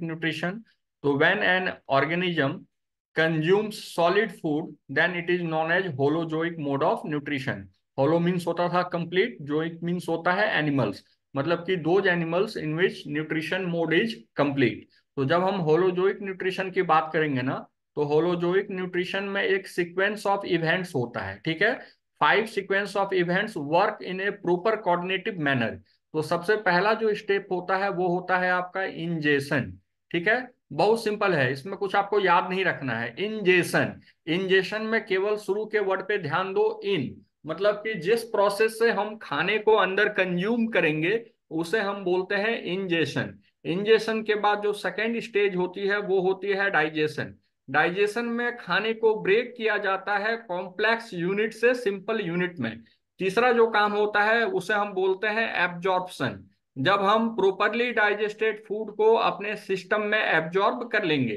nutrition. So when an organism consumes solid food, then it is known as holozoic mode of nutrition. Holo means होता था complete जोइक means होता है animals मतलब कि those animals in which nutrition mode is complete तो जब हम holozoic nutrition की बात करेंगे ना तो होलोजोइक न्यूट्रिशन में एक सीक्वेंस ऑफ इवेंट्स होता है ठीक है five sequence of events work in a proper coordinative manner तो सबसे पहला जो स्टेप होता है वो होता है आपका इंजेशन ठीक है बहुत सिंपल है इसमें कुछ आपको याद नहीं रखना है इंजेशन इंजेशन में केवल शुरू के वर्ड पे ध्यान दो इन मतलब कि जिस प्रोसेस से हम खाने को अंदर कंज्यूम करेंगे उसे हम बोलते हैं इंजेशन इंजेशन के बाद जो सेकेंड स्टेज होती है वो होती है डाइजेशन डाइजेशन में खाने को ब्रेक किया जाता है कॉम्प्लेक्स यूनिट से सिंपल यूनिट में तीसरा जो काम होता है उसे हम बोलते हैं एब्जॉर्प्शन जब हम प्रोपरली डाइजेस्टेड फूड को अपने सिस्टम में एब्जॉर्ब कर लेंगे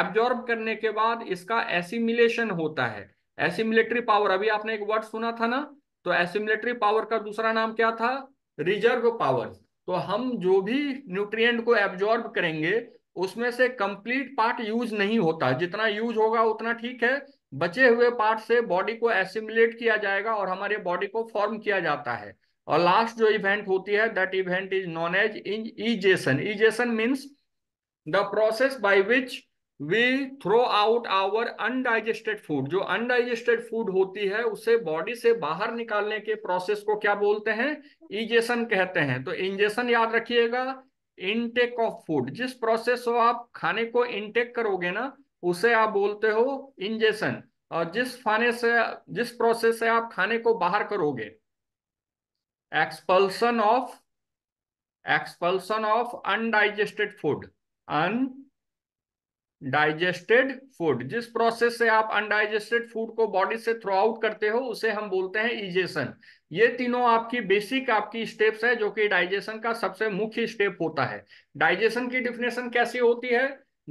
एब्जॉर्ब करने के बाद इसका एसिमिलेशन होता है एसिमिलेटरी पावर अभी आपने एक वर्ड सुना था ना तो एसिमिलेटरी पावर का दूसरा नाम क्या था रिजर्व पावर तो हम जो भी न्यूट्रिएंट को एब्जॉर्ब करेंगे उसमें से कंप्लीट पार्ट यूज नहीं होता जितना यूज होगा उतना ठीक है बचे हुए पार्ट से बॉडी को एसिमुलेट किया जाएगा और हमारे बॉडी को फॉर्म किया जाता है और लास्ट जो इवेंट होती है that event is known as egestion means the process by which we throw out our undigested food जो अनडाइजेस्टेड फूड होती है उसे बॉडी से बाहर निकालने के प्रोसेस को क्या बोलते हैं इजेशन कहते हैं तो इंजेशन याद रखिएगा इनटेक ऑफ फूड जिस प्रोसेस को आप खाने को इनटेक करोगे ना उसे आप बोलते हो इंजेशन और जिस खाने से जिस प्रोसेस से आप खाने को बाहर करोगे expulsion of expulsion of undigested food digested food जिस प्रोसेस से आप अनडाइजेस्टेड फूड को बॉडी से थ्रो आउट करते हो उसे हम बोलते हैं इजेशन ये तीनों आपकी बेसिक आपकी स्टेप्स है जो कि डाइजेशन का सबसे मुख्य स्टेप होता है डाइजेशन की डिफिनेशन कैसी होती है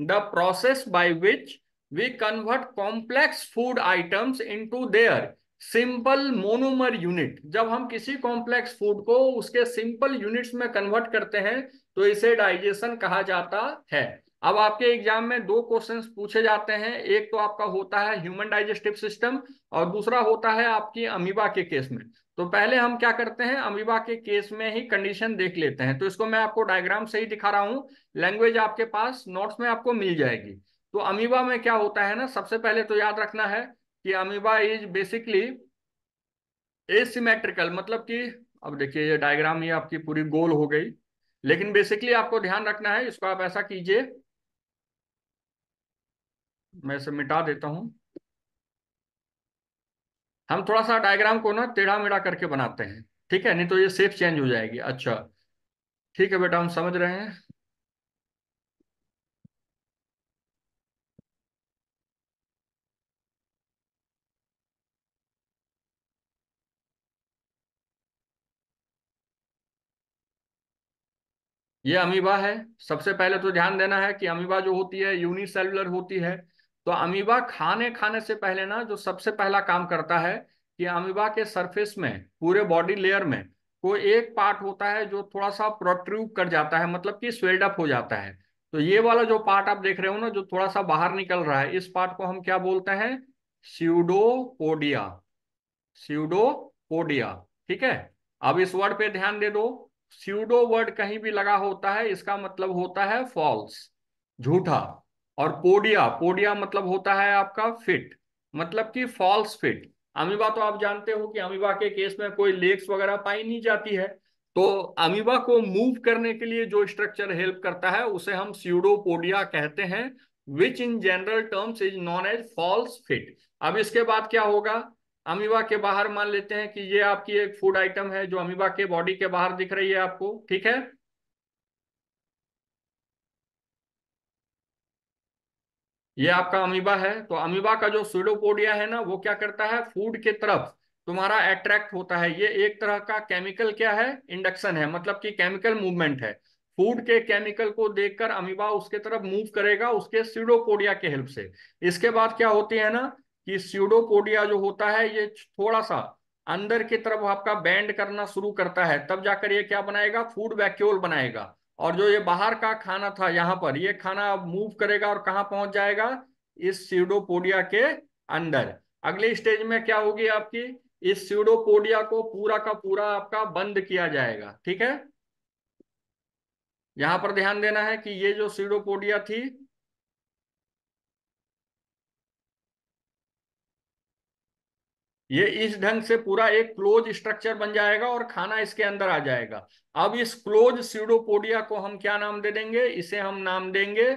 the process by which we convert complex food items into their simple monomer unit जब हम किसी कॉम्प्लेक्स फूड को उसके सिंपल यूनिट्स में कन्वर्ट करते हैं तो इसे डाइजेशन कहा जाता है अब आपके एग्जाम में दो क्वेश्चन पूछे जाते हैं एक तो आपका होता है ह्यूमन डाइजेस्टिव सिस्टम और दूसरा होता है आपकी अमीबा के केस में तो पहले हम क्या करते हैं अमीबा के केस में ही कंडीशन देख लेते हैं तो इसको मैं आपको डायग्राम से ही दिखा रहा हूँ लैंग्वेज आपके पास नोट्स में आपको मिल जाएगी तो अमीबा में क्या होता है ना सबसे पहले तो याद रखना है कि अमीबा इज बेसिकली एसिमेट्रिकल मतलब कि अब देखिए ये डायग्राम ये आपकी पूरी गोल हो गई लेकिन बेसिकली आपको ध्यान रखना है इसको आप ऐसा कीजिए मैं इसे मिटा देता हूं हम थोड़ा सा डायग्राम को ना टेढ़ा मेढ़ा करके बनाते हैं ठीक है नहीं तो ये सेफ चेंज हो जाएगी अच्छा ठीक है बेटा हम समझ रहे हैं ये अमीबा है सबसे पहले तो ध्यान देना है कि अमीबा जो होती है यूनिसेलुलर होती है तो अमीबा खाने खाने से पहले ना जो सबसे पहला काम करता है कि अमीबा के सरफेस में पूरे बॉडी लेयर में कोई एक पार्ट होता है जो थोड़ा सा प्रोट्रूब कर जाता है मतलब कि स्वेल्डअप हो जाता है तो ये वाला जो पार्ट आप देख रहे हो ना जो थोड़ा सा बाहर निकल रहा है इस पार्ट को हम क्या बोलते हैं स्यूडोपोडिया स्यूडोपोडिया ठीक है अब इस वर्ड पे ध्यान दे दो स्यूडो वर्ड कहीं भी लगा होता है इसका मतलब होता है फॉल्स झूठा और पोडिया पोडिया मतलब होता है आपका फिट मतलब कि फॉल्स फिट अमीबा तो आप जानते हो कि अमीबा के केस में कोई लेग्स वगैरह पाई नहीं जाती है तो अमीबा को मूव करने के लिए जो स्ट्रक्चर हेल्प करता है उसे हम स्यूडोपोडिया कहते हैं which in general terms is known as false feet अब इसके बाद क्या होगा अमीबा के बाहर मान लेते हैं कि ये आपकी एक फूड आइटम है जो अमीबा के बॉडी के बाहर दिख रही है आपको ठीक है ये आपका अमीबा है तो अमीबा का जो सीडोपोडिया है ना वो क्या करता है फूड के तरफ तुम्हारा अट्रैक्ट होता है ये एक तरह का केमिकल क्या है इंडक्शन है मतलब कि केमिकल मूवमेंट है फूड के केमिकल को देखकर अमीबा उसके तरफ मूव करेगा उसके सीडोपोडिया के हेल्प से इसके बाद क्या होती है ना कि सीडोपोडिया जो होता है ये थोड़ा सा अंदर की तरफ आपका बैंड करना शुरू करता है तब जाकर ये क्या बनाएगा फूड वैक्यूल बनाएगा और जो ये बाहर का खाना था यहाँ पर ये खाना मूव करेगा और कहाँ पहुंच जाएगा इस सीडोपोडिया के अंदर अगले स्टेज में क्या होगी आपकी इस सीडोपोडिया को पूरा का पूरा आपका बंद किया जाएगा ठीक है यहां पर ध्यान देना है कि ये जो सीडोपोडिया थी ये इस ढंग से पूरा एक क्लोज स्ट्रक्चर बन जाएगा और खाना इसके अंदर आ जाएगा अब इस क्लोज सीडोपोडिया को हम क्या नाम दे देंगे इसे हम नाम देंगे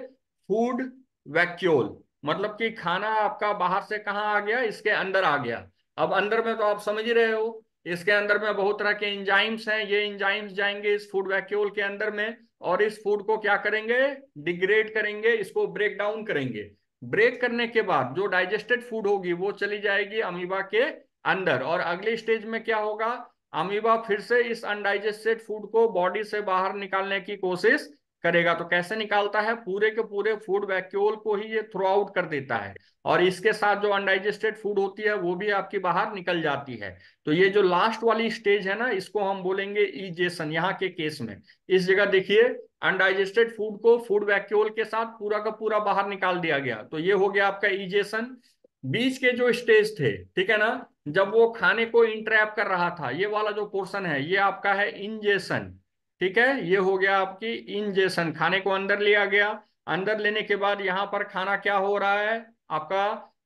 फूड वैक्यूल मतलब कि खाना आपका बाहर से कहाँ आ गया इसके अंदर आ गया अब अंदर में तो आप समझ ही रहे हो इसके अंदर में बहुत तरह के इंजाइम्स हैं ये इंजाइम्स जाएंगे इस फूड वैक्यूल के अंदर में और इस फूड को क्या करेंगे डिग्रेड करेंगे इसको ब्रेक डाउन करेंगे ब्रेक करने के बाद जो डाइजेस्टेड फूड होगी वो चली जाएगी अमीबा के अंदर और अगले स्टेज में क्या होगा अमीबा फिर से इस अनडाइजेस्टेड फूड को बॉडी से बाहर निकालने की कोशिश करेगा तो कैसे निकालता है पूरे के पूरे फूड वैक्यूल को ही ये थ्रू आउट कर देता है और इसके साथ जो अनडाइजेस्टेड फूड होती है वो भी आपकी बाहर निकल जाती है तो ये जो लास्ट वाली स्टेज है ना इसको हम बोलेंगे ईजेशन यहाँ के केस में इस जगह देखिए अनडाइजेस्टेड फूड को फूड वैक्यूल के साथ पूरा का पूरा बाहर निकाल दिया गया तो ये हो गया आपका ईजेशन बीच के जो स्टेज थे ठीक है ना जब वो खाने को इंट्रैप कर रहा था ये वाला जो पोर्शन है ये आपका है इंजेशन ठीक है ये हो गया आपकी इंजेशन खाने को अंदर लिया गया अंदर लेने के बाद यहाँ पर खाना क्या हो रहा है आपका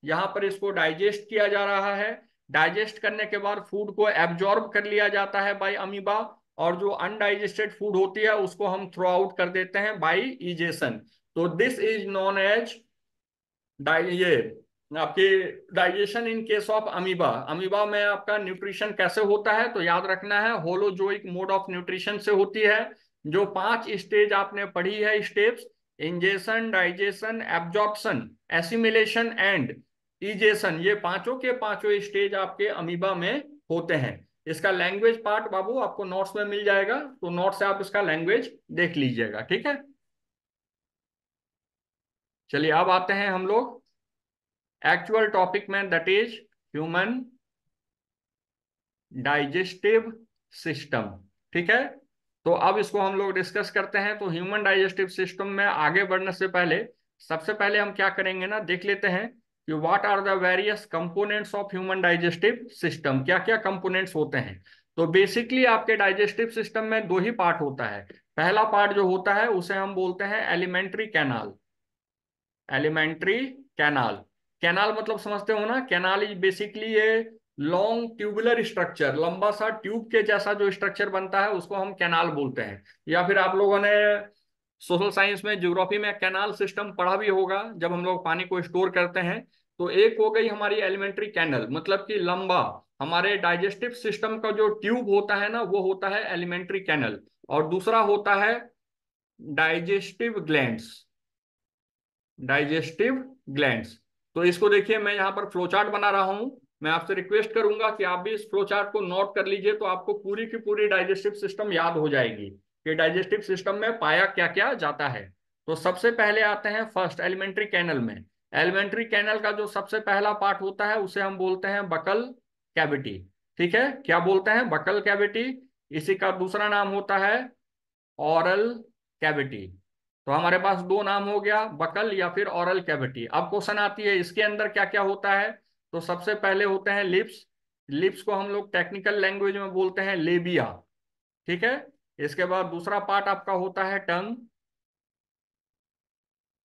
यहाँ पर इसको डाइजेस्ट किया जा रहा है डाइजेस्ट करने के बाद फूड को एब्जॉर्ब कर लिया जाता है बाई अमीबा और जो अनडाइजेस्टेड फूड होती है उसको हम थ्रो आउट कर देते हैं बाई इजेशन तो दिस इज नॉन एज ये आपके digestion in case of amoeba amoeba में आपका न्यूट्रिशन कैसे होता है तो याद रखना है होलोजोइक मोड ऑफ न्यूट्रिशन से होती है जो पांच स्टेज आपने पढ़ी है steps ingestion digestion absorption assimilation and egestion ये पांचों के पांचों स्टेज आपके अमीबा में होते हैं इसका लैंग्वेज पार्ट बाबू आपको नोट्स में मिल जाएगा तो नोट से आप इसका लैंग्वेज देख लीजिएगा ठीक है चलिए अब आते हैं हम लोग एक्चुअल टॉपिक में that is human digestive system ठीक है तो अब इसको हम लोग डिस्कस करते हैं तो ह्यूमन डाइजेस्टिव सिस्टम में आगे बढ़ने से पहले सबसे पहले हम क्या करेंगे ना देख लेते हैं कि what are the various components of human digestive system क्या क्या कंपोनेंट्स होते हैं तो बेसिकली आपके डाइजेस्टिव सिस्टम में दो ही पार्ट होता है पहला पार्ट जो होता है उसे हम बोलते हैं alimentary canal alimentary canal canal मतलब समझते हो ना canal is basically a long tubular structure लंबा सा ट्यूब के जैसा जो स्ट्रक्चर बनता है उसको हम कैनाल बोलते हैं या फिर आप लोगों ने सोशल साइंस में ज्योग्राफी में कैनाल सिस्टम पढ़ा भी होगा जब हम लोग पानी को स्टोर करते हैं तो एक हो गई हमारी एलिमेंट्री कैनल मतलब कि लंबा हमारे डाइजेस्टिव सिस्टम का जो ट्यूब होता है ना वो होता है एलिमेंट्री कैनल और दूसरा होता है डाइजेस्टिव ग्लैंड डाइजेस्टिव ग्लैंड तो इसको देखिए मैं यहाँ पर फ्लो चार्ट बना रहा हूँ मैं आपसे रिक्वेस्ट करूंगा कि आप भी इस फ्लो चार्ट को नोट कर लीजिए तो आपको पूरी की पूरी डाइजेस्टिव सिस्टम याद हो जाएगी कि डाइजेस्टिव सिस्टम में पाया क्या क्या जाता है तो सबसे पहले आते हैं फर्स्ट एलिमेंट्री कैनल में एलिमेंट्री कैनल का जो सबसे पहला पार्ट होता है उसे हम बोलते हैं बकल कैविटी ठीक है क्या बोलते हैं बकल कैविटी इसी का दूसरा नाम होता है ऑरल कैविटी तो हमारे पास दो नाम हो गया बकल या फिर औरल कैविटी अब क्वेश्चन आती है इसके अंदर क्या क्या होता है तो सबसे पहले होते हैं लिप्स लिप्स को हम लोग टेक्निकल लैंग्वेज में बोलते हैं लेबिया ठीक है इसके बाद दूसरा पार्ट आपका होता है टंग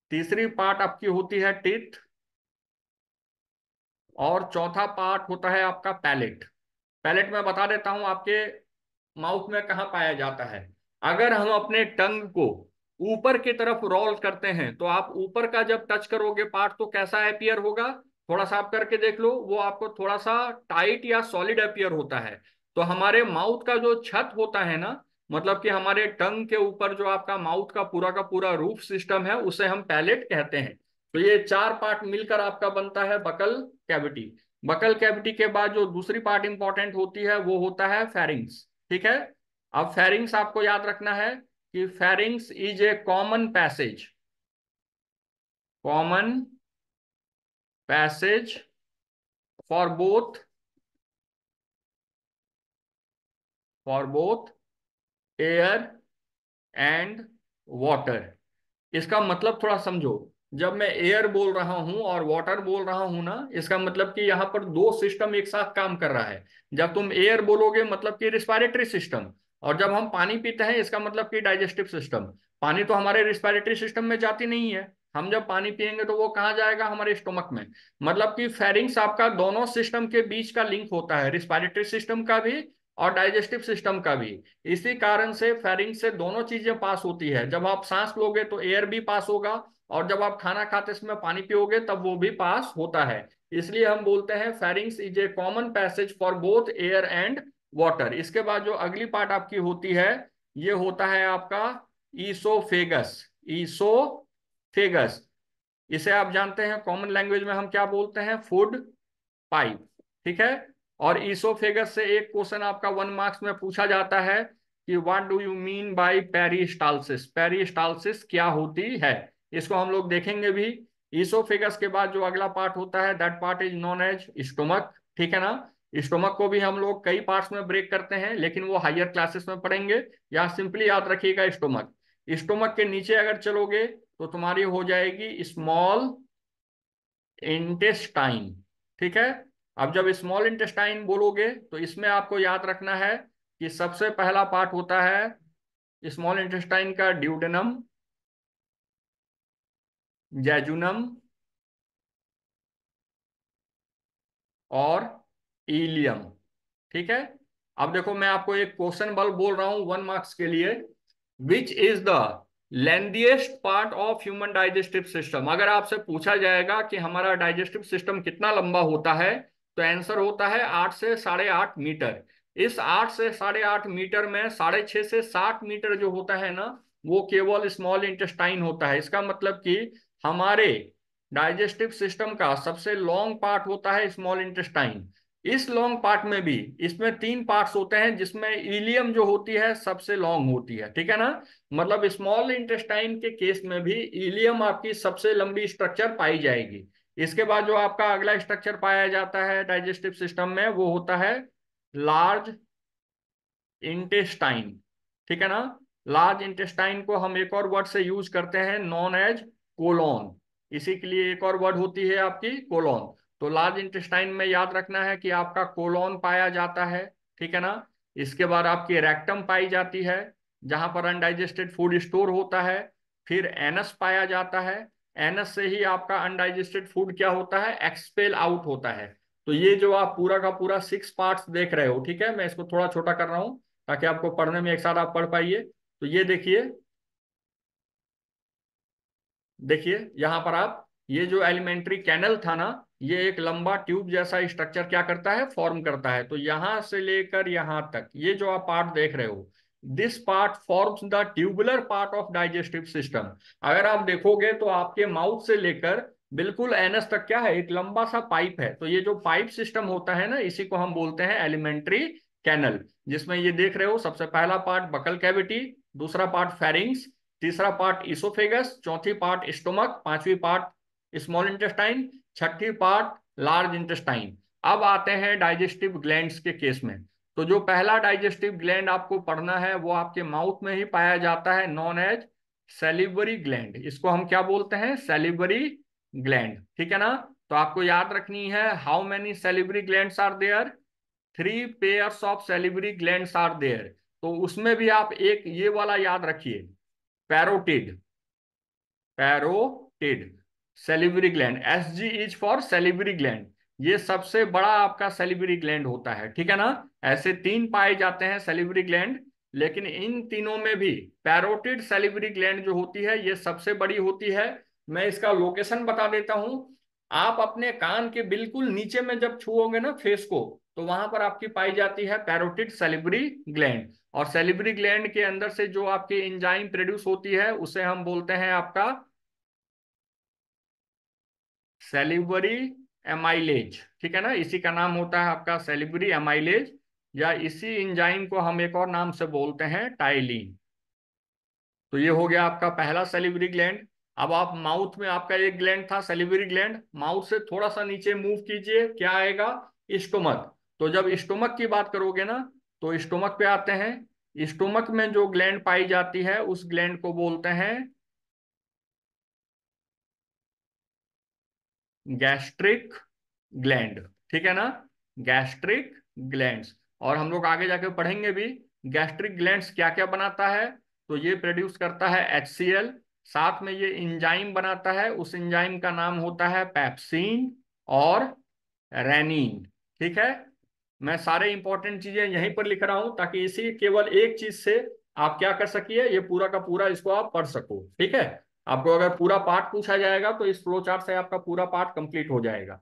तीसरी पार्ट आपकी होती है टिथ और चौथा पार्ट होता है आपका पैलेट पैलेट में बता देता हूं आपके माउथ में कहा पाया जाता है अगर हम अपने टंग को ऊपर की तरफ रोल करते हैं तो आप ऊपर का जब टच करोगे पार्ट तो कैसा अपियर होगा थोड़ा सा आप करके देख लो वो आपको थोड़ा सा टाइट या सॉलिड अपियर होता है तो हमारे माउथ का जो छत होता है ना मतलब कि हमारे टंग के ऊपर जो आपका माउथ का पूरा का पूरा रूफ सिस्टम है उसे हम पैलेट कहते हैं तो ये चार पार्ट मिलकर आपका बनता है बकल कैविटी बकल कैविटी के बाद जो दूसरी पार्ट इंपॉर्टेंट होती है वो होता है फेरिंग्स ठीक है अब फेरिंग्स आपको याद रखना है कि pharynx is a common passage common passage for both for both air and water इसका मतलब थोड़ा समझो जब मैं एयर बोल रहा हूं और वाटर बोल रहा हूं ना इसका मतलब कि यहां पर दो सिस्टम एक साथ काम कर रहा है जब तुम एयर बोलोगे मतलब कि रिस्पायरेटरी सिस्टम और जब हम पानी पीते हैं इसका मतलब कि डाइजेस्टिव सिस्टम पानी तो हमारे रिस्पायरेटरी सिस्टम में जाती नहीं है हम जब पानी पियेंगे तो वो कहाँ जाएगा हमारे स्टोमक में मतलब कि फेरिंग्स आपका दोनों सिस्टम के बीच का लिंक होता है रिस्पायरेटरी सिस्टम का भी और डाइजेस्टिव सिस्टम का भी इसी कारण से फेरिंग से दोनों चीजें पास होती है जब आप सांस लोगे तो एयर भी पास होगा और जब आप खाना खाते समय पानी पियोगे तब वो भी पास होता है इसलिए हम बोलते हैं pharynx is a common passage for both air and water इसके बाद जो अगली पार्ट आपकी होती है ये होता है आपका ईसोफेगस ईसोफेगस इसे आप जानते हैं कॉमन लैंग्वेज में हम क्या बोलते हैं फूड पाइप ठीक है और ईसोफेगस से एक क्वेश्चन आपका वन मार्क्स में पूछा जाता है कि what do you mean by peristalsis peristalsis क्या होती है इसको हम लोग देखेंगे भी ईसोफेगस के बाद जो अगला पार्ट होता है that part is known as stomach ठीक है ना स्टोमक को भी हम लोग कई पार्ट्स में ब्रेक करते हैं लेकिन वो हायर क्लासेस में पढ़ेंगे या सिंपली याद रखिएगा स्टोमक स्टोमक के नीचे अगर चलोगे तो तुम्हारी हो जाएगी स्मॉल इंटेस्टाइन ठीक है अब जब स्मॉल इंटेस्टाइन बोलोगे तो इसमें आपको याद रखना है कि सबसे पहला पार्ट होता है स्मॉल इंटेस्टाइन का ड्यूडेनम जैजुनम और इलियम ठीक है अब देखो मैं आपको एक क्वेश्चन बल बोल रहा हूं वन मार्क्स के लिए which is the lengthiest part of human digestive system अगर आपसे पूछा जाएगा कि हमारा डाइजेस्टिव सिस्टम कितना लंबा होता है तो आंसर होता है आठ से साढ़े आठ मीटर इस आठ से साढ़े आठ मीटर में साढ़े छः से सात मीटर जो होता है ना वो केवल स्मॉल इंटेस्टाइन होता है इसका मतलब कि हमारे डाइजेस्टिव सिस्टम का सबसे लॉन्ग पार्ट होता है स्मॉल इंटेस्टाइन इस लॉन्ग पार्ट में भी इसमें तीन पार्ट्स होते हैं जिसमें इलियम जो होती है सबसे लॉन्ग होती है ठीक है ना मतलब स्मॉल इंटेस्टाइन के केस में भी इलियम आपकी सबसे लंबी स्ट्रक्चर पाई जाएगी इसके बाद जो आपका अगला स्ट्रक्चर पाया जाता है डाइजेस्टिव सिस्टम में वो होता है लार्ज इंटेस्टाइन ठीक है ना लार्ज इंटेस्टाइन को हम एक और वर्ड से यूज करते हैं नॉन एज कोलोन इसी के लिए एक और वर्ड होती है आपकी कोलोन तो लार्ज इंटेस्टाइन में याद रखना है कि आपका कोलोन पाया जाता है ठीक है ना इसके बाद आपकी रेक्टम पाई जाती है जहां पर अनडाइजेस्टेड फूड स्टोर होता है फिर एनस पाया जाता है एनस से ही आपका अनडाइजेस्टेड फूड क्या होता है एक्सपेल आउट होता है तो ये जो आप पूरा का पूरा सिक्स पार्ट्स देख रहे हो ठीक है मैं इसको थोड़ा छोटा कर रहा हूं ताकि आपको पढ़ने में एक साथ आप पढ़ पाइए तो ये देखिए देखिए यहां पर आप ये जो एलिमेंट्री कैनल था ना ये एक लंबा ट्यूब जैसा स्ट्रक्चर क्या करता है फॉर्म करता है तो यहां से लेकर यहां तक ये जो आप पार्ट देख रहे हो this part forms the tubular part of digestive system अगर आप देखोगे तो आपके माउथ से लेकर बिल्कुल एनस तक क्या है एक लंबा सा पाइप है तो ये जो पाइप सिस्टम होता है ना इसी को हम बोलते हैं एलिमेंट्री कैनल जिसमें ये देख रहे हो सबसे पहला पार्ट बकल कैविटी दूसरा पार्ट फेरिंग्स तीसरा पार्ट इसोफेगस चौथी पार्ट स्टोमक पांचवी पार्ट स्मॉल इंटेस्टाइन छठी पार्ट लार्ज इंटेस्टाइन अब आते हैं डाइजेस्टिव ग्लैंड्स के केस में तो जो पहला डाइजेस्टिव ग्लैंड आपको पढ़ना है वो आपके माउथ में ही पाया जाता है नॉन एज सेलिबरी ग्लैंड इसको हम क्या बोलते हैं सेलिबरी ग्लैंड ठीक है ना तो आपको याद रखनी है how many salivary gland are there three pair of salivary gland are there तो उसमें भी आप एक ये वाला याद रखिए parotid parotid salivary gland S G is for salivary gland ये सबसे बड़ा आपका सेलिवरी ग्लैंड होता है ठीक है ना ऐसे तीन पाए जाते हैं सेलिवरी ग्लैंड लेकिन इन तीनों में भी पैरोटिड सेलिवरी ग्लैंड जो होती है ये सबसे बड़ी होती है मैं इसका लोकेशन बता देता हूं आप अपने कान के बिल्कुल नीचे में जब छुओगे ना फेस को तो वहां पर आपकी पाई जाती है पैरोटिड सेलिब्री ग्लैंड और सेलिब्री ग्लैंड के अंदर से जो आपकी इंजाइम प्रोड्यूस होती है उसे हम बोलते हैं आपका सेलिबरी एमाइलेज ठीक है ना इसी का नाम होता है आपका सेलिबरी एमाइलेज या इसी इंजाइम को हम एक और नाम से बोलते हैं टाइलिन तो ये हो गया आपका पहला सेलिबरी ग्लैंड अब आप माउथ में आपका एक ग्लैंड था सेलिबरी ग्लैंड माउथ से थोड़ा सा नीचे मूव कीजिए क्या आएगा स्टोमक तो जब स्टोमक की बात करोगे ना तो स्टोमक पे आते हैं स्टोमक में जो ग्लैंड पाई जाती है उस ग्लैंड को बोलते हैं गैस्ट्रिक ग्लैंड ठीक है ना गैस्ट्रिक ग्लैंड और हम लोग आगे जाके पढ़ेंगे भी गैस्ट्रिक ग्लैंड क्या क्या बनाता है तो ये प्रोड्यूस करता है एच साथ में ये इंजाइम बनाता है उस इंजाइम का नाम होता है पैप्सिन और रेनिन ठीक है मैं सारे इंपॉर्टेंट चीजें यहीं पर लिख रहा हूं ताकि इसी केवल एक चीज से आप क्या कर सकिए ये पूरा का पूरा इसको आप पढ़ सको ठीक है आपको अगर पूरा पार्ट पूछा जाएगा तो इस फ्लो चार्ट से आपका पूरा पार्ट कंप्लीट हो जाएगा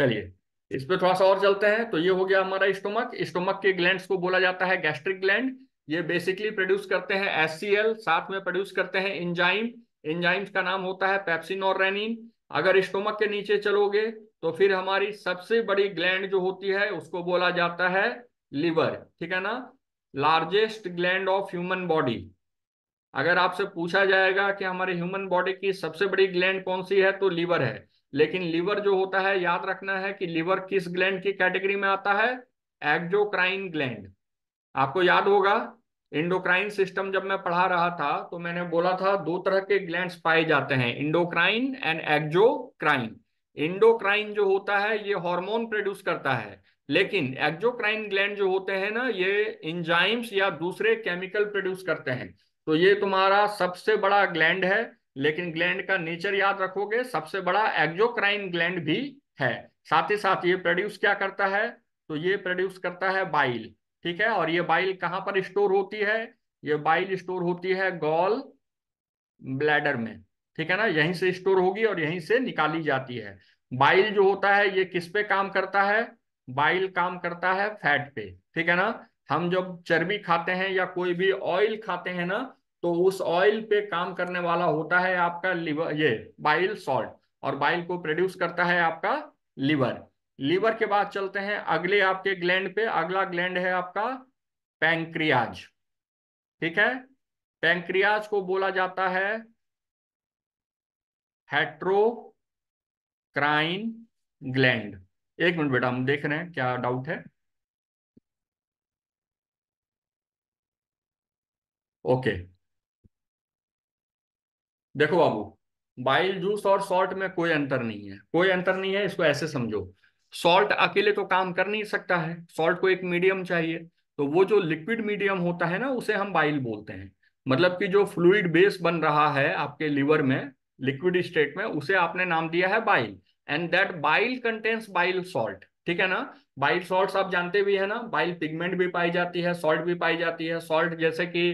चलिए इस पे थोड़ा सा और चलते हैं तो ये हो गया हमारा स्टोमक स्टोमक के ग्लैंड्स को बोला जाता है गैस्ट्रिक ग्लैंड ये बेसिकली प्रोड्यूस करते हैं एस साथ में प्रोड्यूस करते हैं इंजाइम इंजाइम्स का नाम होता है पैप्सिन और रेनिन अगर स्टोमक के नीचे चलोगे तो फिर हमारी सबसे बड़ी ग्लैंड जो होती है उसको बोला जाता है लिवर ठीक है ना largest gland of human body अगर आपसे पूछा जाएगा कि हमारे ह्यूमन बॉडी की सबसे बड़ी ग्लैंड कौन सी है तो लीवर है लेकिन लीवर जो होता है याद रखना है कि लीवर किस ग्लैंड की कैटेगरी में आता है एक्जोक्राइन ग्लैंड आपको याद होगा इंडोक्राइन सिस्टम जब मैं पढ़ा रहा था तो मैंने बोला था दो तरह के ग्लैंड्स पाए जाते हैं इंडोक्राइन एंड एग्जोक्राइन इंडोक्राइन जो होता है ये हार्मोन प्रोड्यूस करता है लेकिन एक्जोक्राइन ग्लैंड जो होते हैं ना ये इंजाइम्स या दूसरे केमिकल प्रोड्यूस करते हैं तो ये तुम्हारा सबसे बड़ा ग्लैंड है लेकिन ग्लैंड का नेचर याद रखोगे सबसे बड़ा एग्जोक्राइन ग्लैंड भी है साथ ही साथ ये प्रोड्यूस क्या करता है तो ये प्रोड्यूस करता है बाइल ठीक है और ये बाइल कहाँ पर स्टोर होती है ये बाइल स्टोर होती है गॉल ब्लैडर में ठीक है ना यहीं से स्टोर होगी और यहीं से निकाली जाती है बाइल जो होता है ये किस पे काम करता है बाइल काम करता है फैट पे ठीक है ना हम जब चर्बी खाते हैं या कोई भी ऑयल खाते हैं ना तो उस ऑयल पे काम करने वाला होता है आपका लिवर ये बाइल सॉल्ट और बाइल को प्रोड्यूस करता है आपका लिवर लिवर के बाद चलते हैं अगले आपके ग्लैंड पे अगला ग्लैंड है आपका पैंक्रियाज ठीक है पैंक्रियाज को बोला जाता है हेट्रोक्राइन ग्लैंड एक मिनट बेटा हम देख रहे हैं क्या डाउट है ओके देखो बाबू बाइल जूस और सॉल्ट में कोई अंतर नहीं है कोई अंतर नहीं है इसको ऐसे समझो सॉल्ट अकेले तो काम कर नहीं सकता है सॉल्ट को एक मीडियम चाहिए तो वो जो लिक्विड मीडियम होता है ना उसे हम बाइल बोलते हैं मतलब कि जो फ्लूड बेस बन रहा है आपके लिवर में लिक्विड स्टेट में उसे आपने नाम दिया है bile and that bile contains bile salt ठीक है ना बाइल सॉल्ट आप जानते भी है ना बाइल पिगमेंट भी पाई जाती है सॉल्ट भी पाई जाती है सॉल्ट जैसे कि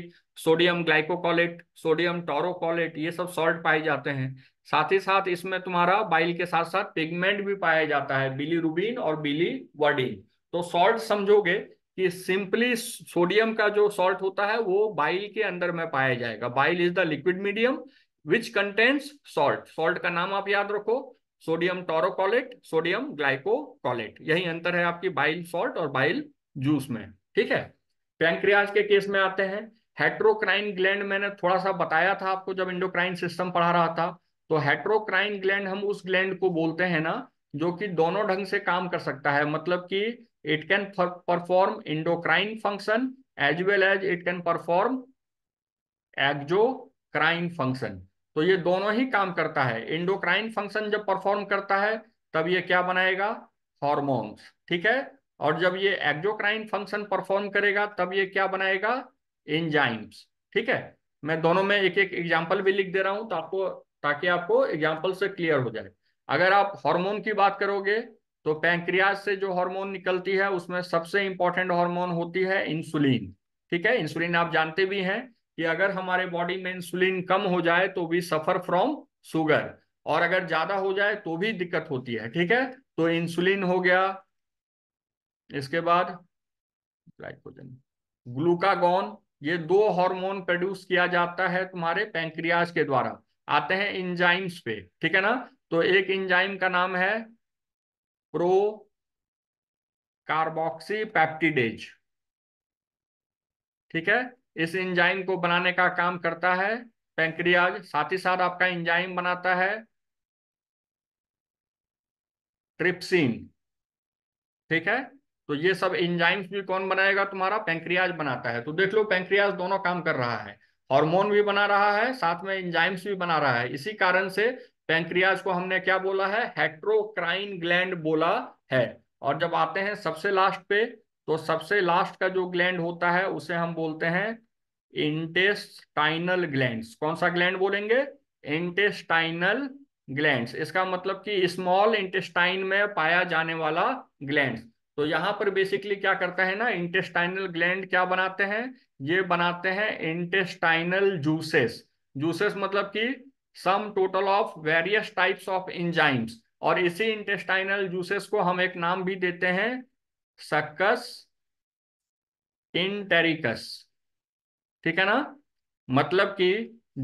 सोडियम ग्लाइकोकॉलेट सोडियम टोरोकॉलेट ये सब सॉल्ट पाए जाते हैं साथ ही साथ इसमें तुम्हारा बाइल के साथ साथ पिगमेंट भी पाया जाता है बिली रूबीन और बिली वर्डीन तो सॉल्ट समझोगे कि सिंपली सोडियम का जो सॉल्ट होता है वो बाइल के अंदर में पाया जाएगा bile is the liquid medium which contains salt salt का नाम आप याद रखो सोडियम टोरोकॉलेट सोडियम ग्लाइकोकॉलेट यही अंतर है आपकी बाइल सॉल्ट और बाइल जूस में ठीक है पैंक्रियाज के केस में आते हैं हेट्रोक्राइन ग्लैंड मैंने थोड़ा सा बताया था आपको जब इंडोक्राइन सिस्टम पढ़ा रहा था तो हेट्रोक्राइन ग्लैंड हम उस ग्लैंड को बोलते हैं ना जो कि दोनों ढंग से काम कर सकता है मतलब कि it can perform endocrine function as well as it can perform exocrine function तो ये दोनों ही काम करता है इंडोक्राइन फंक्शन जब परफॉर्म करता है तब ये क्या बनाएगा हॉर्मोन्स ठीक है और जब ये एक्जोक्राइन फंक्शन परफॉर्म करेगा तब ये क्या बनाएगा एंजाइम्स ठीक है मैं दोनों में एक एक एग्जाम्पल भी लिख दे रहा हूं तो आपको ताकि आपको एग्जाम्पल से क्लियर हो जाए अगर आप हार्मोन की बात करोगे तो पैंक्रियाज से जो हार्मोन निकलती है उसमें सबसे इंपॉर्टेंट हार्मोन होती है इंसुलिन ठीक है इंसुलिन आप जानते भी हैं कि अगर हमारे बॉडी में इंसुलिन कम हो जाए तो भी सफर फ्रॉम शुगर और अगर ज्यादा हो जाए तो भी दिक्कत होती है ठीक है तो इंसुलिन हो गया इसके बाद ग्लूकागोन ग्लूकागॉन ये दो हार्मोन प्रोड्यूस किया जाता है तुम्हारे पैंक्रियाज के द्वारा आते हैं इंजाइम्स पे ठीक है ना तो एक इंजाइम का नाम है प्रो कार्बोक्सी पैप्टीडेज ठीक है इस इंजाइम को बनाने का काम करता है पैंक्रियाज साथ ही साथ आपका इंजाइम बनाता है ट्रिप्सिन ठीक है तो ये सब एंजाइम्स भी कौन बनाएगा तुम्हारा पैंक्रियाज बनाता है तो देख लो पैंक्रियाज दोनों काम कर रहा है हार्मोन भी बना रहा है साथ में इंजाइम्स भी बना रहा है इसी कारण से पैंक्रियाज को हमने क्या बोला है हेट्रोक्राइन ग्लैंड बोला है और जब आते हैं सबसे लास्ट पे तो सबसे लास्ट का जो ग्लैंड होता है उसे हम बोलते हैं इंटेस्टाइनल ग्लैंड कौन सा ग्लैंड बोलेंगे इंटेस्टाइनल ग्लैंड इसका मतलब कि स्मॉल इंटेस्टाइन में पाया जाने वाला ग्लैंड तो यहां पर बेसिकली क्या करता है ना इंटेस्टाइनल ग्लैंड क्या बनाते हैं ये बनाते हैं इंटेस्टाइनल जूसेस जूसेस मतलब कि sum total of various types of enzymes और इसी इंटेस्टाइनल जूसेस को हम एक नाम भी देते हैं सक्कस इंटेरिकस ठीक है ना मतलब कि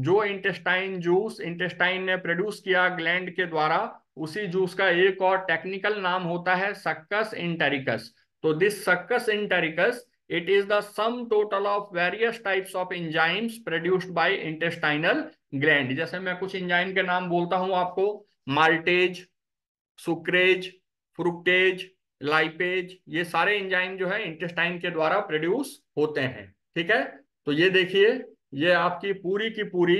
जो इंटेस्टाइन जूस इंटेस्टाइन ने प्रोड्यूस किया ग्लैंड के द्वारा उसी जूस का एक और टेक्निकल नाम होता है सक्कस इंटेरिकस तो this succus entericus it is the sum total of various types of enzymes produced by intestinal gland जैसे मैं कुछ इंजाइम के नाम बोलता हूं आपको माल्टेज सुक्रेज फ्रुक्टेज लाइपेज ये सारे इंजाइम जो है इंटेस्टाइन के द्वारा प्रोड्यूस होते हैं ठीक है तो ये देखिए ये आपकी पूरी की पूरी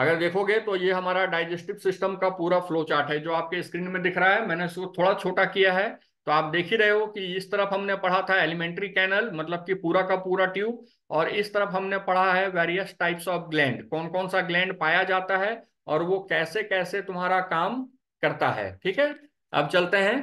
अगर देखोगे तो ये हमारा डाइजेस्टिव सिस्टम का पूरा फ्लो चार्ट है जो आपके स्क्रीन में दिख रहा है मैंने इसको थोड़ा छोटा किया है तो आप देख ही रहे हो कि इस तरफ हमने पढ़ा था एलिमेंट्री कैनल मतलब कि पूरा का पूरा ट्यूब और इस तरफ हमने पढ़ा है वेरियस टाइप्स ऑफ ग्लैंड कौन कौन सा ग्लैंड पाया जाता है और वो कैसे कैसे तुम्हारा काम करता है ठीक है अब चलते हैं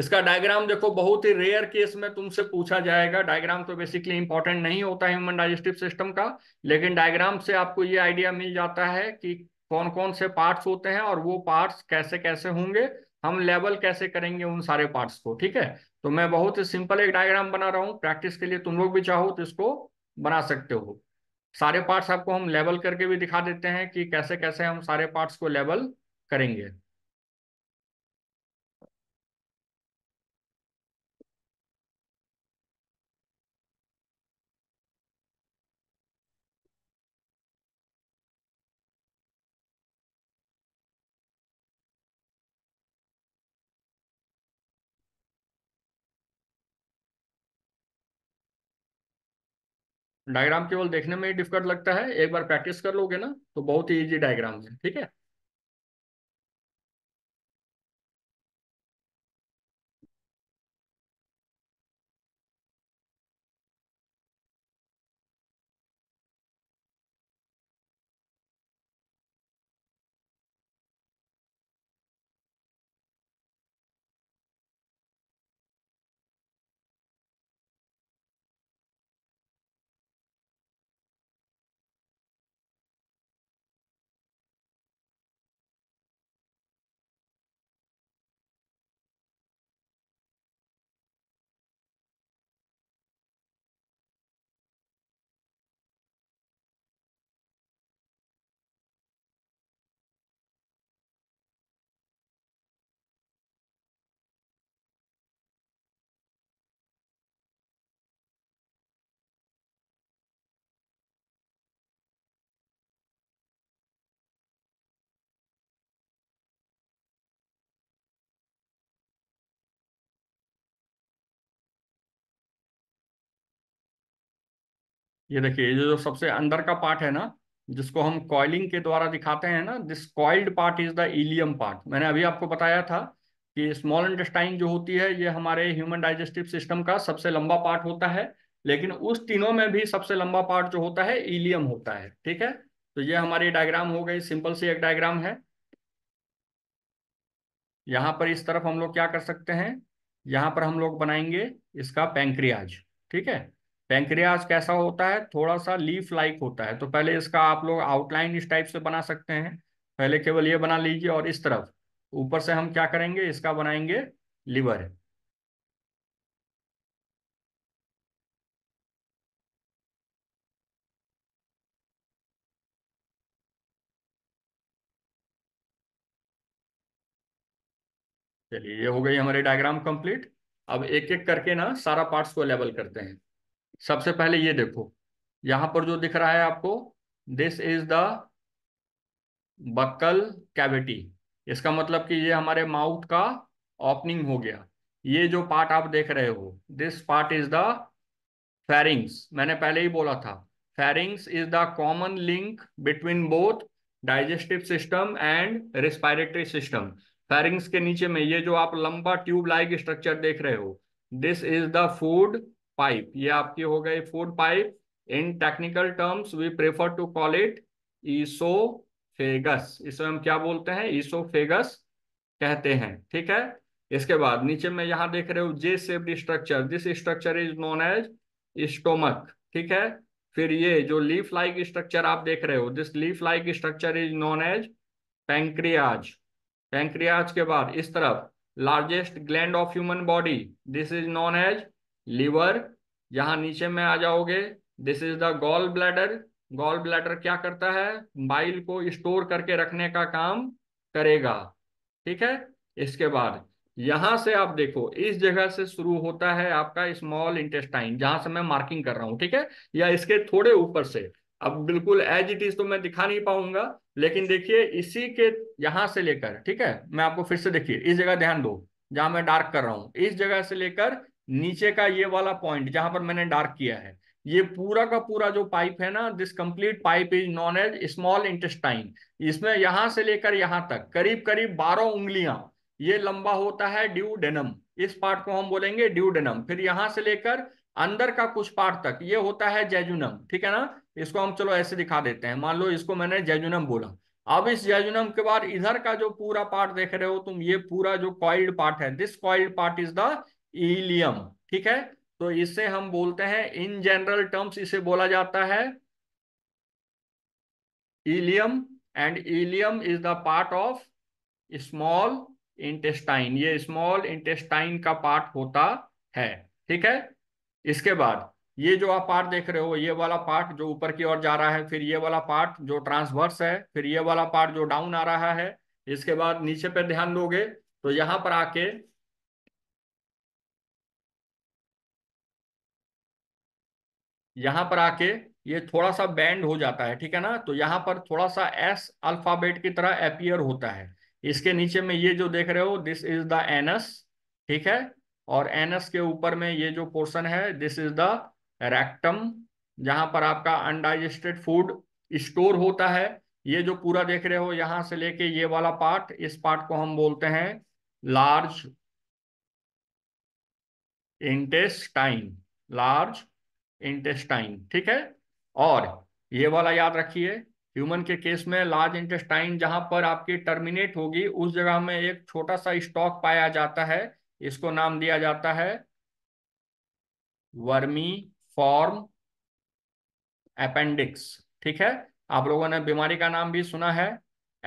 इसका डायग्राम देखो बहुत ही रेयर केस में तुमसे पूछा जाएगा डायग्राम तो बेसिकली इंपॉर्टेंट नहीं होता है ह्यूमन डाइजेस्टिव सिस्टम का लेकिन डायग्राम से आपको ये आइडिया मिल जाता है कि कौन कौन से पार्ट्स होते हैं और वो पार्ट्स कैसे कैसे होंगे हम लेवल कैसे करेंगे उन सारे पार्ट्स को ठीक है तो मैं बहुत ही सिंपल एक डायग्राम बना रहा हूँ प्रैक्टिस के लिए तुम लोग भी चाहो तो इसको बना सकते हो सारे पार्ट्स आपको हम लेवल करके भी दिखा देते हैं कि कैसे कैसे हम सारे पार्ट्स को लेवल करेंगे डायग्राम केवल देखने में ही डिफिकल्ट लगता है एक बार प्रैक्टिस कर लोगे ना तो बहुत ही ईजी डायग्राम है ठीक है ये देखिए ये जो सबसे अंदर का पार्ट है ना जिसको हम कॉइलिंग के द्वारा दिखाते हैं ना this coiled part is the ileum part मैंने अभी आपको बताया था कि स्मॉल इंटेस्टाइन जो होती है ये हमारे ह्यूमन डाइजेस्टिव सिस्टम का सबसे लंबा पार्ट होता है लेकिन उस तीनों में भी सबसे लंबा पार्ट जो होता है इलियम होता है ठीक है तो ये हमारी डायग्राम हो गई सिंपल सी एक डायग्राम है यहां पर इस तरफ हम लोग क्या कर सकते हैं यहां पर हम लोग बनाएंगे इसका पैंक्रियाज ठीक है पैंक्रियाज कैसा होता है थोड़ा सा लीफ लाइक होता है तो पहले इसका आप लोग आउटलाइन इस टाइप से बना सकते हैं पहले केवल ये बना लीजिए और इस तरफ ऊपर से हम क्या करेंगे इसका बनाएंगे लिवर चलिए ये हो गई हमारे डायग्राम कंप्लीट अब एक एक करके ना सारा पार्ट्स को लेवल करते हैं सबसे पहले ये देखो यहां पर जो दिख रहा है आपको this is the buccal cavity इसका मतलब कि ये हमारे माउथ का ओपनिंग हो गया ये जो पार्ट आप देख रहे हो this part is the pharynx मैंने पहले ही बोला था pharynx is the common link between both digestive system and respiratory system pharynx के नीचे में ये जो आप लंबा ट्यूब लाइक स्ट्रक्चर देख रहे हो this is the food pipe ये आपके हो गए food pipe in technical terms we prefer to call it oesophagus इसमें हम क्या बोलते हैं ईसोफेगस कहते हैं ठीक है इसके बाद नीचे में यहां देख रहे हो J shaped structure this structure is known as stomach ठीक है फिर ये जो लीफ लाइक स्ट्रक्चर आप देख रहे हो this leaf like structure is known as pancreas pancreas के बाद इस तरफ largest gland of human body this is known as liver यहां नीचे में आ जाओगे this is the gall bladder gall bladder क्या करता है बाइल को स्टोर करके रखने का काम करेगा ठीक है इसके बाद यहां से आप देखो इस जगह से शुरू होता है आपका स्मॉल इंटेस्टाइन जहां से मैं मार्किंग कर रहा हूं ठीक है या इसके थोड़े ऊपर से अब बिल्कुल एज इट इज तो मैं दिखा नहीं पाऊंगा लेकिन देखिए इसी के यहां से लेकर ठीक है मैं आपको फिर से देखिए इस जगह ध्यान दो जहां मैं डार्क कर रहा हूं इस जगह से लेकर नीचे का ये वाला पॉइंट जहां पर मैंने डार्क किया है ये पूरा का पूरा जो पाइप है ना this complete pipe is known as small intestine इसमें यहां से लेकर यहां तक करीब करीब बारह उंगलियां ये लंबा होता है ड्यू डेनम इस पार्ट को हम बोलेंगे ड्यू डेनम फिर यहां से लेकर अंदर का कुछ पार्ट तक ये होता है जेजुनम ठीक है ना इसको हम चलो ऐसे दिखा देते हैं मान लो इसको मैंने जैजुनम बोला अब इस जैजुनम के बाद इधर का जो पूरा पार्ट देख रहे हो तुम ये पूरा जो कॉइल्ड पार्ट है this coiled part is the ileum ठीक है तो इसे हम बोलते हैं इन जनरल टर्म्स इसे बोला जाता है ileum and ileum is the part of small intestine ये स्मॉल इंटेस्टाइन का पार्ट होता है ठीक है इसके बाद ये जो आप पार्ट देख रहे हो ये वाला पार्ट जो ऊपर की ओर जा रहा है फिर ये वाला पार्ट जो ट्रांसवर्स है फिर ये वाला पार्ट जो डाउन आ रहा है इसके बाद नीचे पे ध्यान दोगे तो यहां पर आके यहां पर आके ये थोड़ा सा बैंड हो जाता है ठीक है ना तो यहाँ पर थोड़ा सा एस अल्फाबेट की तरह अपियर होता है इसके नीचे में ये जो देख रहे हो दिस इज द एनस ठीक है और एनस के ऊपर में ये जो पोर्शन है दिस इज द रेक्टम जहां पर आपका अनडाइजेस्टेड फूड स्टोर होता है ये जो पूरा देख रहे हो यहां से लेके ये वाला पार्ट इस पार्ट को हम बोलते हैं लार्ज इंटेस्टाइन लार्ज इंटेस्टाइन ठीक है और ये वाला याद रखिए ह्यूमन के केस में लार्ज इंटेस्टाइन जहां पर आपकी टर्मिनेट होगी उस जगह में एक छोटा सा स्टॉक पाया जाता है इसको नाम दिया जाता है वर्मी फॉर्म अपेंडिक्स ठीक है आप लोगों ने बीमारी का नाम भी सुना है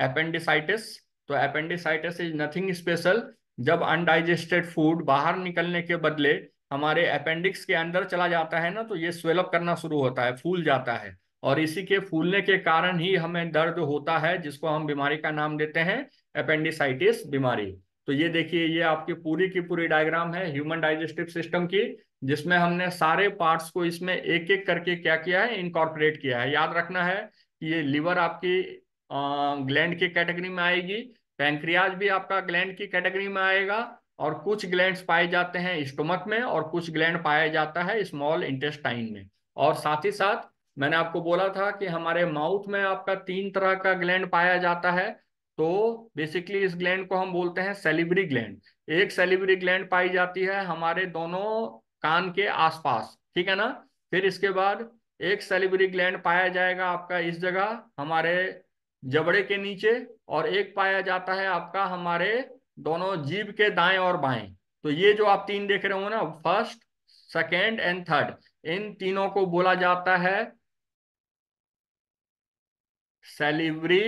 अपेंडिसाइटिस तो अपेंडिसाइटिस इज नथिंग स्पेशल जब अनडाइजेस्टेड फूड बाहर निकलने के बदले हमारे अपेंडिक्स के अंदर चला जाता है ना तो ये स्वेलअप करना शुरू होता है फूल जाता है और इसी के फूलने के कारण ही हमें दर्द होता है जिसको हम बीमारी का नाम देते हैं अपेंडिसाइटिस बीमारी तो ये देखिए ये आपकी पूरी की पूरी डायग्राम है ह्यूमन डाइजेस्टिव सिस्टम की जिसमें हमने सारे पार्ट्स को इसमें एक एक करके क्या किया है इनकॉर्पोरेट किया है याद रखना है कि ये लीवर आपकी ग्लैंड की कैटेगरी में आएगी पैंक्रियाज भी आपका ग्लैंड की कैटेगरी में आएगा और कुछ ग्लैंड पाए जाते हैं स्टोमक में और कुछ ग्लैंड पाया जाता है स्मॉल इंटेस्टाइन में और साथ ही साथ मैंने आपको बोला था कि हमारे माउथ में आपका तीन तरह का ग्लैंड पाया जाता है तो बेसिकली इस ग्लैंड को हम बोलते हैं सेलिब्री ग्लैंड एक सेलिब्री ग्लैंड पाई जाती है हमारे दोनों कान के आसपास ठीक है ना फिर इसके बाद एक सेलिब्री ग्लैंड पाया जाएगा आपका इस जगह हमारे जबड़े के नीचे और एक पाया जाता है आपका हमारे दोनों जीव के दाएं और बाएं तो ये जो आप तीन देख रहे हो ना फर्स्ट सेकेंड एंड थर्ड इन तीनों को बोला जाता है सेलिवरी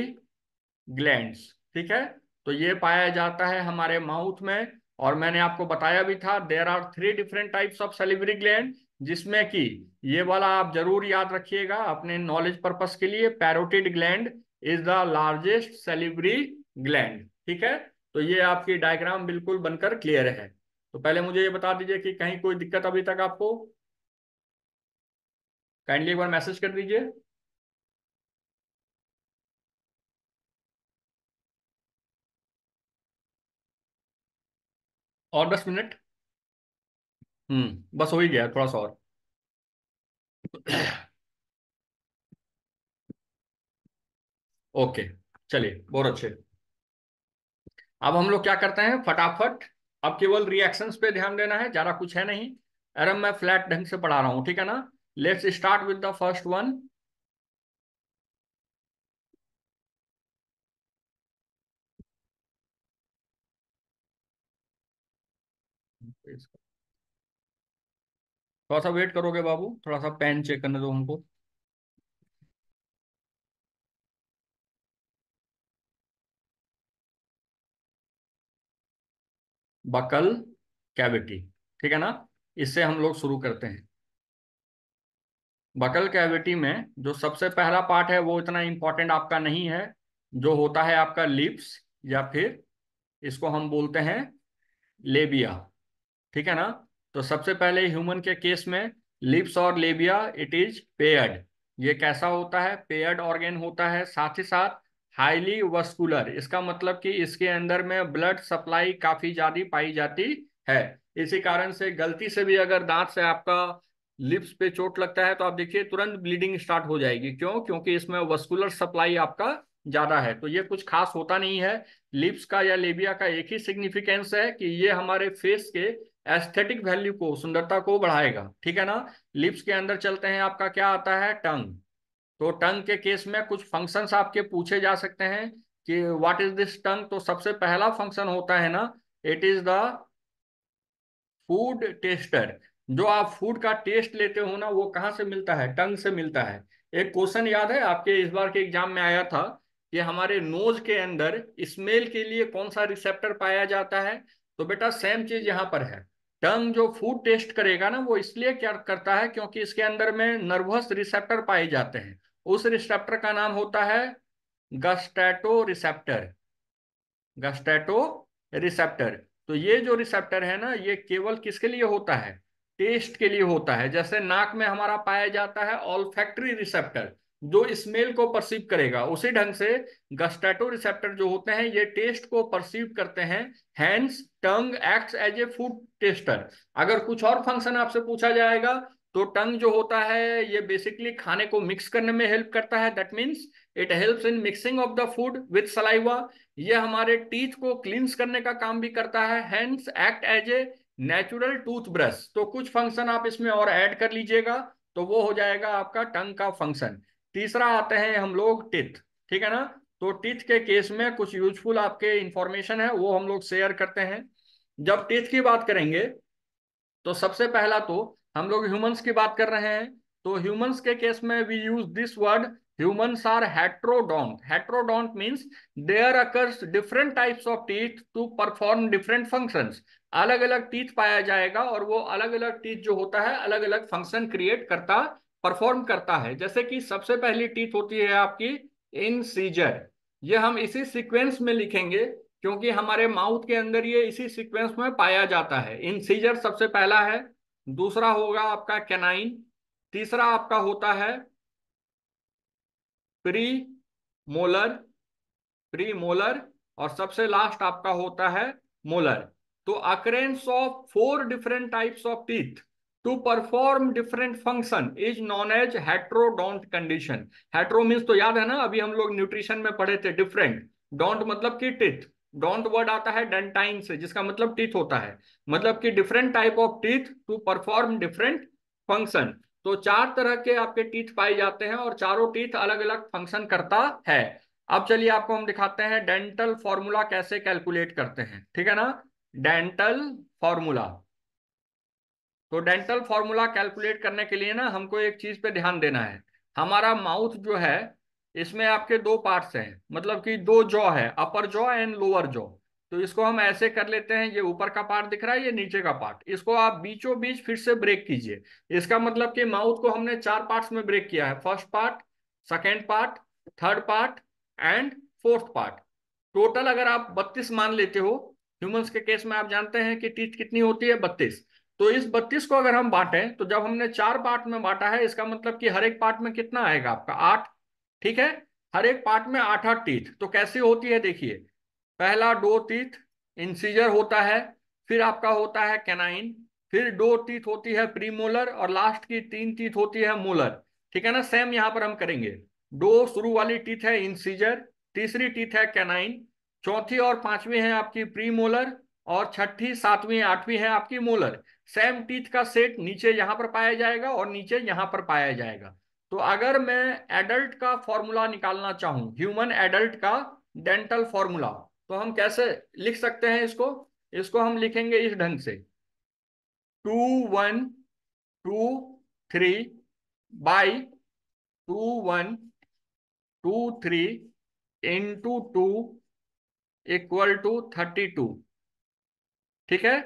ग्लैंड ठीक है तो ये पाया जाता है हमारे माउथ में और मैंने आपको बताया भी था there are three different types of salivary gland जिसमें कि ये वाला आप जरूर याद रखिएगा अपने नॉलेज पर्पस के लिए parotid gland is the largest salivary gland ठीक है तो ये आपकी डायग्राम बिल्कुल बनकर क्लियर है तो पहले मुझे ये बता दीजिए कि कहीं कोई दिक्कत अभी तक आपको काइंडली एक बार मैसेज कर दीजिए और दस मिनट हम्म बस हो ही गया थोड़ा सा और ओके चलिए बहुत अच्छे अब हम लोग क्या करते हैं फटाफट अब केवल रिएक्शन पे ध्यान देना है ज्यादा कुछ है नहीं अरे मैं फ्लैट ढंग से पढ़ा रहा हूँ ठीक है ना let's start with the first one थोड़ा सा वेट करोगे बाबू थोड़ा सा पेन चेक करने दो हमको बकल कैविटी ठीक है ना इससे हम लोग शुरू करते हैं बकल कैविटी में जो सबसे पहला पार्ट है वो इतना इंपॉर्टेंट आपका नहीं है जो होता है आपका लिप्स या फिर इसको हम बोलते हैं लेबिया ठीक है ना तो सबसे पहले ह्यूमन के केस में लिप्स और लेबिया इट इज पेयर्ड ये कैसा होता है पेयर्ड ऑर्गेन होता है साथ ही साथ हाईली वस्कुलर इसका मतलब कि इसके अंदर में ब्लड सप्लाई काफी ज्यादा पाई जाती है इसी कारण से गलती से भी अगर दांत से आपका लिप्स पे चोट लगता है तो आप देखिए तुरंत ब्लीडिंग स्टार्ट हो जाएगी क्यों क्योंकि इसमें वस्कुलर सप्लाई आपका ज्यादा है तो ये कुछ खास होता नहीं है लिप्स का या लेबिया का एक ही सिग्निफिकेंस है कि ये हमारे फेस के एस्थेटिक वैल्यू को सुंदरता को बढ़ाएगा ठीक है ना लिप्स के अंदर चलते हैं आपका क्या आता है टंग तो टंग के केस में कुछ फंक्शंस आपके पूछे जा सकते हैं कि व्हाट इज दिस टंग तो सबसे पहला फंक्शन होता है ना it is the food taster जो आप फूड का टेस्ट लेते हो ना वो कहाँ से मिलता है टंग से मिलता है एक क्वेश्चन याद है आपके इस बार के एग्जाम में आया था कि हमारे नोज के अंदर स्मेल के लिए कौन सा रिसेप्टर पाया जाता है तो बेटा सेम चीज यहाँ पर है टंग जो फूड टेस्ट करेगा ना वो इसलिए क्या करता है क्योंकि इसके अंदर में नर्वस रिसेप्टर पाए जाते हैं उस रिसेप्टर का नाम होता है गस्टैटो रिसेप्टर गस्टैटो रिसेप्टर तो ये जो रिसेप्टर है ना ये केवल किसके लिए होता है टेस्ट के लिए होता है जैसे नाक में हमारा पाया जाता है ऑलफैक्ट्री रिसेप्टर जो स्मेल को परसीव करेगा उसी ढंग से गस्टैटो रिसेप्टर जो होते हैं ये टेस्ट को परसीव करते हैं hence tongue acts as a food taster अगर कुछ और फंक्शन आपसे पूछा जाएगा तो टंग जो होता है ये बेसिकली खाने को मिक्स करने में हेल्प करता है that means it helps in mixing of the food with saliva ये हमारे टीथ को क्लींस करने का काम भी करता है hence act as a natural toothbrush तो कुछ फंक्शन आप इसमें और ऐड कर लीजिएगा तो वो हो जाएगा आपका टंग का फंक्शन तीसरा आते हैं हम लोग टिथ ठीक है ना तो टिथ के केस में कुछ यूजफुल आपके इंफॉर्मेशन है वो हम लोग शेयर करते हैं जब टिथ की बात करेंगे तो सबसे पहला तो हम लोग ह्यूमंस की बात कर रहे हैं तो ह्यूमंस के केस में we use this word humans are heterodont heterodont means there occurs different types of teeth to perform different function अलग अलग टीथ पाया जाएगा और वो अलग अलग टीथ जो होता है अलग अलग फंक्शन क्रिएट करता परफॉर्म करता है जैसे कि सबसे पहली टीथ होती है आपकी इन सीजर ये हम इसी सीक्वेंस में लिखेंगे क्योंकि हमारे माउथ के अंदर ये इसी सीक्वेंस में पाया जाता है इन सीजर सबसे पहला है दूसरा होगा आपका कैनाइन तीसरा आपका होता है प्री मोलर प्री मोलर और सबसे लास्ट आपका होता है मोलर तो occurrence of four different types of teeth to perform different function is known as heterodont condition hetero means तो याद है ना अभी हम लोग न्यूट्रिशन में पढ़े थे डिफरेंट डोंट मतलब की टिथ डोंट वर्ड आता है डेंटाइन से जिसका मतलब टीथ होता है मतलब कि different type of teeth to perform different function तो चार तरह के आपके टीथ पाए जाते हैं और चारों टीथ अलग अलग फंक्शन करता है अब चलिए आपको हम दिखाते हैं डेंटल फॉर्मूला कैसे कैलकुलेट करते हैं ठीक है ना डेंटल फॉर्मूला तो डेंटल फॉर्मूला कैलकुलेट करने के लिए ना हमको एक चीज पे ध्यान देना है हमारा माउथ जो है इसमें आपके दो पार्ट्स हैं मतलब कि दो जॉ है upper jaw and lower jaw तो इसको हम ऐसे कर लेते हैं ये ऊपर का पार्ट दिख रहा है ये नीचे का पार्ट इसको आप बीचों बीच फिर से ब्रेक कीजिए इसका मतलब कि माउथ को हमने चार पार्ट्स में ब्रेक किया है first part second part third part and fourth part total अगर आप बत्तीस मान लेते हो ह्यूमंस के केस में आप जानते हैं कि टीथ कितनी होती है बत्तीस तो इस बत्तीस को अगर हम बांटें तो जब हमने चार पार्ट में बांटा है इसका मतलब कि हर एक पार्ट में कितना आएगा आपका आठ ठीक है हर एक पार्ट में आठ आठ टीथ तो कैसे होती है देखिए पहला दो टीथ इंसीजर होता है फिर आपका होता है कैनाइन फिर दो टीथ होती है प्रीमोलर और लास्ट की तीन टीथ होती है मोलर ठीक है ना सेम यहाँ पर हम करेंगे दो शुरू वाली टीथ है इंसीजर तीसरी टीथ है कैनाइन चौथी और पांचवी है आपकी प्रीमोलर और छठी सातवीं आठवीं है आपकी मोलर सेम टीथ का सेट नीचे यहाँ पर पाया जाएगा और नीचे यहाँ पर पाया जाएगा तो अगर मैं एडल्ट का फॉर्मूला निकालना चाहूं ह्यूमन एडल्ट का डेंटल फॉर्मूला तो हम कैसे लिख सकते हैं इसको इसको हम लिखेंगे इस ढंग से two one two three by two one two three into two equal to thirty two ठीक है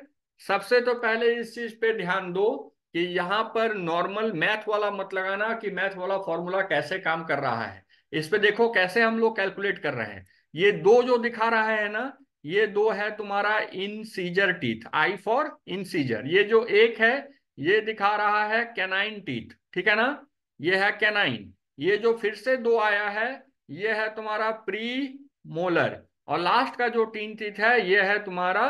सबसे तो पहले इस चीज पे ध्यान दो कि यहाँ पर नॉर्मल मैथ वाला मत लगाना कि मैथ वाला फॉर्मूला कैसे काम कर रहा है इस पे देखो कैसे हम लोग कैलकुलेट कर रहे हैं ये दो जो दिखा रहा है ना ये दो है तुम्हारा इनसीजर टीथ आई फॉर इनसीजर ये जो एक है ये दिखा रहा है कैनाइन टीथ ठीक है ना ये है कैनाइन ये जो फिर से दो आया है ये है तुम्हारा प्री मोलर और लास्ट का जो टीन टीथ है ये है तुम्हारा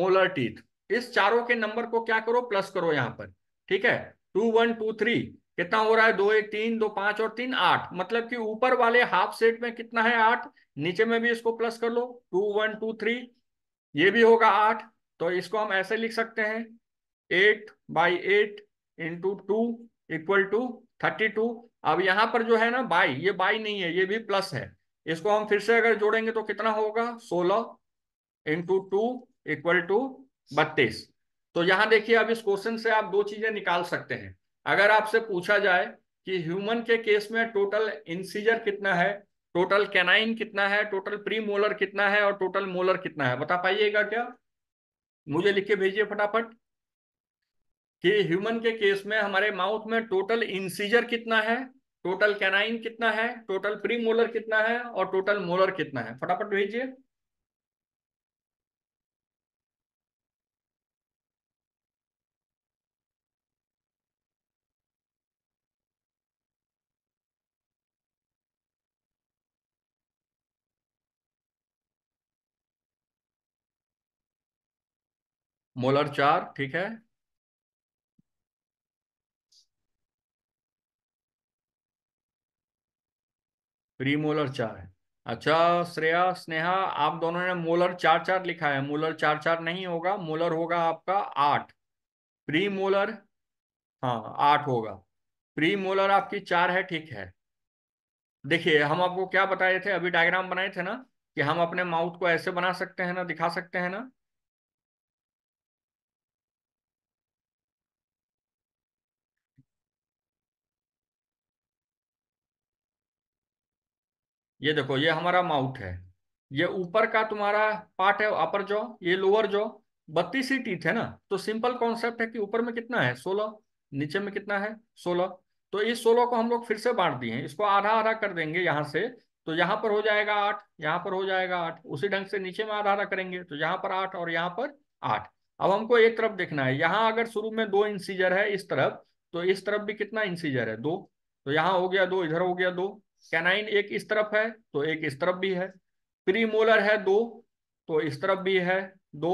मोलर टीथ इस चारों के नंबर को क्या करो प्लस करो यहां पर ठीक है टू वन टू थ्री कितना हो रहा है दो एक तीन दो पांच और तीन आठ मतलब कि ऊपर वाले हाफ सेट में कितना है आठ नीचे में भी इसको प्लस कर लो टू वन टू थ्री ये भी होगा आठ तो इसको हम ऐसे लिख सकते हैं eight by eight into two equal to thirty two अब यहां पर जो है ना बाई ये बाई नहीं है ये भी प्लस है इसको हम फिर से अगर जोड़ेंगे तो कितना होगा सोलह इंटू टू इक्वल टू बत्तीस तो यहां देखिए अब इस क्वेश्चन से आप दो चीजें निकाल सकते हैं अगर आपसे पूछा जाए कि ह्यूमन के केस में टोटल इंसीजर कितना है टोटल कैनाइन कितना है टोटल प्री मोलर कितना है और टोटल मोलर कितना है बता पाइएगा क्या मुझे लिख के भेजिए फटाफट कि ह्यूमन के केस में हमारे माउथ में टोटल इंसीजर कितना है टोटल कैनाइन कितना है टोटल प्री मोलर कितना है और टोटल मोलर कितना है फटाफट भेजिए मोलर चार ठीक है मोलर चार है अच्छा श्रेया स्नेहा आप दोनों ने मोलर चार चार लिखा है मोलर चार चार नहीं होगा मोलर होगा आपका आठ प्री मोलर हाँ आठ होगा प्री मोलर आपकी चार है ठीक है देखिए हम आपको क्या बताए थे अभी डायग्राम बनाए थे ना कि हम अपने माउथ को ऐसे बना सकते हैं ना दिखा सकते हैं ना ये देखो ये हमारा माउथ है ये ऊपर का तुम्हारा पार्ट है अपर जॉ ये लोअर जॉ बत्तीस ही टीथ है ना तो सिंपल कॉन्सेप्ट है कि ऊपर में कितना है सोलह नीचे में कितना है सोलह तो इस सोलह को हम लोग फिर से बांट दिए इसको आधा आधा कर देंगे यहाँ से तो यहाँ पर हो जाएगा आठ यहाँ पर हो जाएगा आठ उसी ढंग से नीचे में आधा आधा करेंगे तो यहाँ पर आठ और यहाँ पर आठ अब हमको एक तरफ देखना है यहाँ अगर शुरू में दो इंसीजर है इस तरफ तो इस तरफ भी कितना इंसीजर है दो तो यहाँ हो गया दो इधर हो गया दो कैनाइन एक इस तरफ है तो एक इस तरफ भी है प्री मोलर है दो तो इस तरफ भी है दो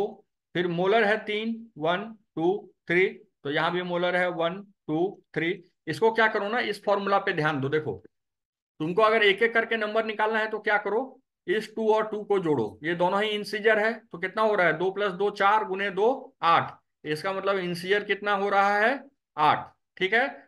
फिर मोलर है तीन वन टू थ्री तो यहाँ भी मोलर है वन टू थ्री इसको क्या करो ना इस फॉर्मूला पे ध्यान दो देखो तुमको अगर एक एक करके नंबर निकालना है तो क्या करो इस टू और टू को जोड़ो ये दोनों ही इंसीजर है तो कितना हो रहा है दो प्लस दो चार गुने दो आठ इसका मतलब इंसीजर कितना हो रहा है आठ ठीक है